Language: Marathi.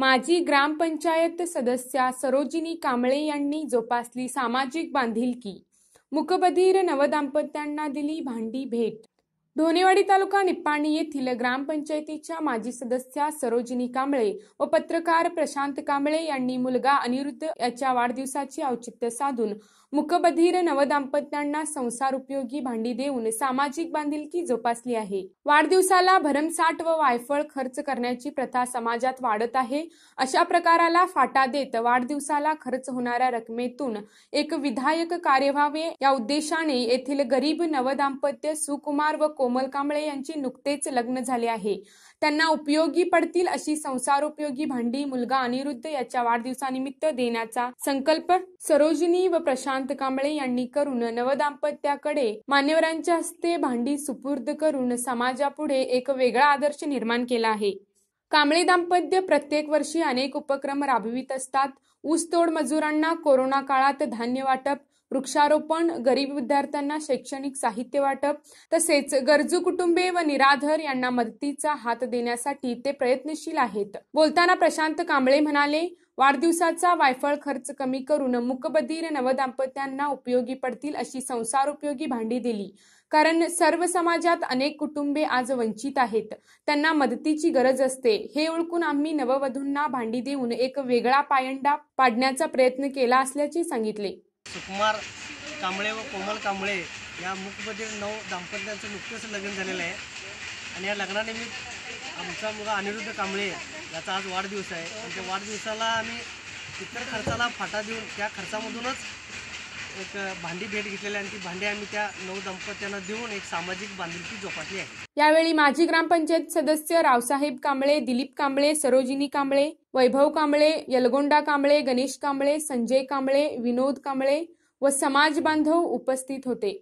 माजी ग्रामपंचायत सदस्या सरोजिनी कांबळे यांनी जोपासली सामाजिक बांधिलकी मुकबधीर नवदाम्पत्यांना दिली भांडी भेट धोनीवाडी तालुका निप्पाणी येथील ग्रामपंचायतीच्या माजी सदस्या सरोजिनी कांबळे व पत्रकार प्रशांत कांबळे यांनी मुलगा अनिरुद्ध याच्या वाढदिवसाची औचित्य साधून मुकबधीर नवदाम्पत्यांना संसार उपयोगी भांडी देऊन सामाजिक बांधिलकी जोपासली आहे वाढदिवसाला भरमसाठ व वायफळ खर्च करण्याची प्रथा समाजात वाढत आहे अशा प्रकाराला फाटा देत वाढदिवसाला खर्च होणाऱ्या रकमेतून एक विधायक कार्य व्हावे या उद्देशाने येथील गरीब नवदाम्पत्य सुकुमार व कोमल कांबळे यांची नुकतेच लग्न झाले आहे त्यांना उपयोगी पडतील अशी संसार उपयोगी भांडी मुलगा अनिरुद्ध याच्या वाढदिवसानिमित्त देण्याचा संकल्प सरोजिनी व प्रशांत कांबळे यांनी करून नवदाम्पत्याकडे मान्यवरांच्या हस्ते भांडी सुपूर्द करून समाजापुढे एक वेगळा आदर्श निर्माण केला आहे कांबळे दाम्पत्य प्रत्येक वर्षी अनेक उपक्रम राबवित असतात ऊसतोड मजुरांना कोरोना काळात धान्य वाटप वृक्षारोपण गरीब विद्यार्थ्यांना शैक्षणिक साहित्य वाटप तसेच गरजू कुटुंबे व निराधर यांना मदतीचा हात देण्यासाठी ते प्रयत्नशील आहेत बोलताना प्रशांत कांबळे म्हणाले वाढदिवसाचा वायफळ खर्च कमी करून मुकबधीर नवदाम्पत्यांना उपयोगी पडतील अशी संसार उपयोगी भांडी दिली कारण सर्व समाजात अनेक कुटुंबे आज वंचित आहेत त्यांना मदतीची गरज असते हे ओळखून आम्ही नववधूंना भांडी देऊन एक वेगळा पायंडा पाडण्याचा प्रयत्न केला असल्याचे सांगितले सुकुमार कांबळे व कोमल कांबळे या मुकबधीर नऊ दाम्पत्याचं नुकतंच लग्न झालेलं आहे आणि या लग्नानिमित्त आमचा मुलगा अनिरुद्ध कांबळे याचा आज वाढदिवस आहे आणि त्या वाढदिवसाला आम्ही इतर खर्चाला फाटा देऊन त्या खर्चामधूनच एक भांडी भेट घेतलेली आणि ती भांडी आम्ही त्या नऊ दंपत्यांना देऊन एक सामाजिक बांधिलकी जोपासली आहे यावेळी माजी ग्रामपंचायत सदस्य रावसाहेब कांबळे दिलीप कांबळे सरोजिनी कांबळे वैभव कांबळे यलगोंडा कांबळे गणेश कांबळे संजय कांबळे विनोद कांबळे व समाज बांधव उपस्थित होते